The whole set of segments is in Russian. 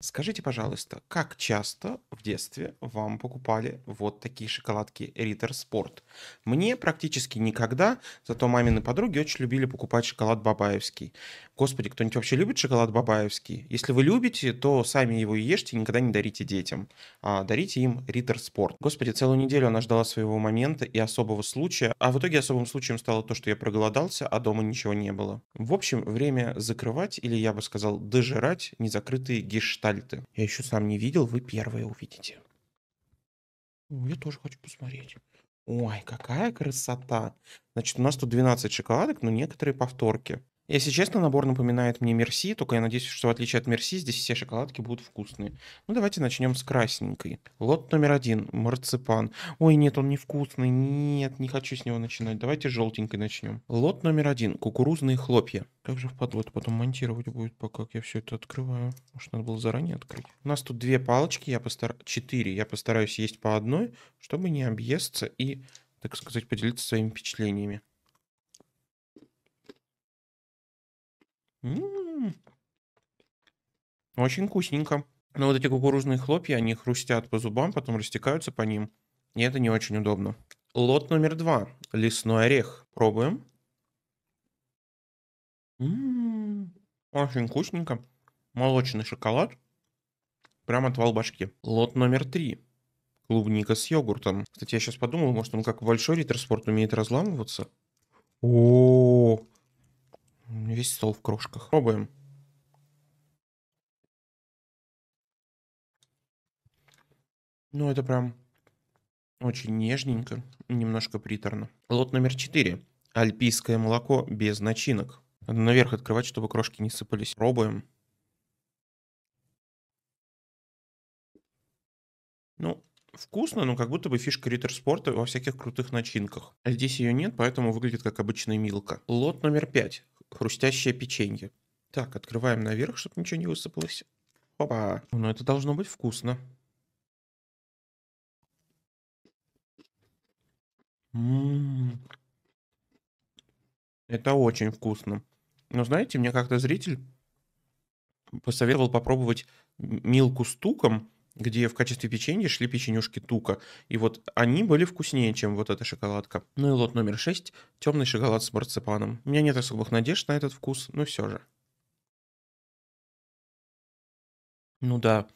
Скажите, пожалуйста, как часто в детстве вам покупали вот такие шоколадки Ritter Спорт? Мне практически никогда, зато мамины подруги очень любили покупать шоколад Бабаевский. Господи, кто-нибудь вообще любит шоколад Бабаевский? Если вы любите, то сами его и ешьте, никогда не дарите детям. А дарите им Ritter Спорт. Господи, целую неделю она ждала своего момента и особого случая, а в итоге особым случаем стало то, что я проголодался, а дома ничего не было. В общем, время закрывать, или я бы сказал, дожирать незакрытые гештальты гештальты. Я еще сам не видел, вы первые увидите. я тоже хочу посмотреть. Ой, какая красота. Значит, у нас тут 12 шоколадок, но некоторые повторки. Если честно, набор напоминает мне Мерси, только я надеюсь, что в отличие от Мерси, здесь все шоколадки будут вкусные. Ну, давайте начнем с красненькой. Лот номер один, марципан. Ой, нет, он невкусный, нет, не хочу с него начинать. Давайте желтенькой начнем. Лот номер один, кукурузные хлопья. Как же в это потом монтировать будет, пока я все это открываю? Может, надо было заранее открыть? У нас тут две палочки, я постар... четыре, я постараюсь есть по одной, чтобы не объесться и, так сказать, поделиться своими впечатлениями. М-м-м. Очень вкусненько. Но вот эти кукурузные хлопья, они хрустят по зубам, потом растекаются по ним. И это не очень удобно. Лот номер два. Лесной орех. Пробуем. М-м-м. Очень вкусненько. Молочный шоколад. Прям отвал башки. Лот номер три. Клубника с йогуртом. Кстати, я сейчас подумал, может он как большой литр спорт умеет разламываться? -о, -о, -о. Весь стол в крошках. Пробуем. Ну, это прям очень нежненько, немножко приторно. Лот номер 4. Альпийское молоко без начинок. Надо наверх открывать, чтобы крошки не сыпались. Пробуем. Ну, вкусно, но как будто бы фишка Риттер Спорта во всяких крутых начинках. Здесь ее нет, поэтому выглядит как обычная милка. Лот номер 5 хрустящее печенье. Так, открываем наверх, чтобы ничего не высыпалось. Опа. Ну, это должно быть вкусно. М-м-м. Это очень вкусно. Но знаете, мне как-то зритель посоветовал попробовать милку с туком где в качестве печенья шли печенюшки тука. И вот они были вкуснее, чем вот эта шоколадка. Ну и лот номер 6 – темный шоколад с марципаном. У меня нет особых надежд на этот вкус, но все же. Ну да,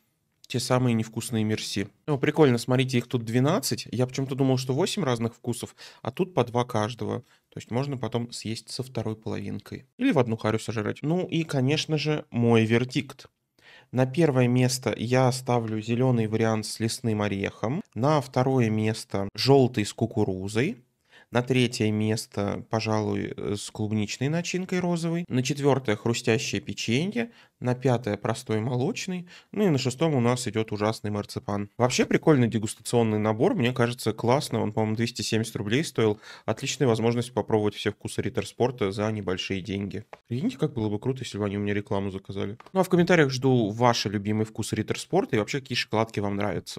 те самые невкусные мерси. О, прикольно, смотрите, их тут 12. Я почему-то думал, что 8 разных вкусов, а тут по 2 каждого. То есть можно потом съесть со второй половинкой. Или в одну харю сожрать. Ну и, конечно же, мой вердикт. На первое место я ставлю зеленый вариант с лесным орехом. На второе место желтый с кукурузой. На третье место, пожалуй, э, с клубничной начинкой розовой. На четвертое хрустящее печенье. На пятое простой молочный. Ну и на шестом у нас идет ужасный марципан. Вообще прикольный дегустационный набор. Мне кажется, классно. Он, по-моему, 270 рублей стоил. Отличная возможность попробовать все вкусы Риттерспорта за небольшие деньги. Видите, как было бы круто, если бы они у меня рекламу заказали. Ну а в комментариях жду ваши любимые вкусы Риттерспорта и вообще какие шоколадки вам нравятся.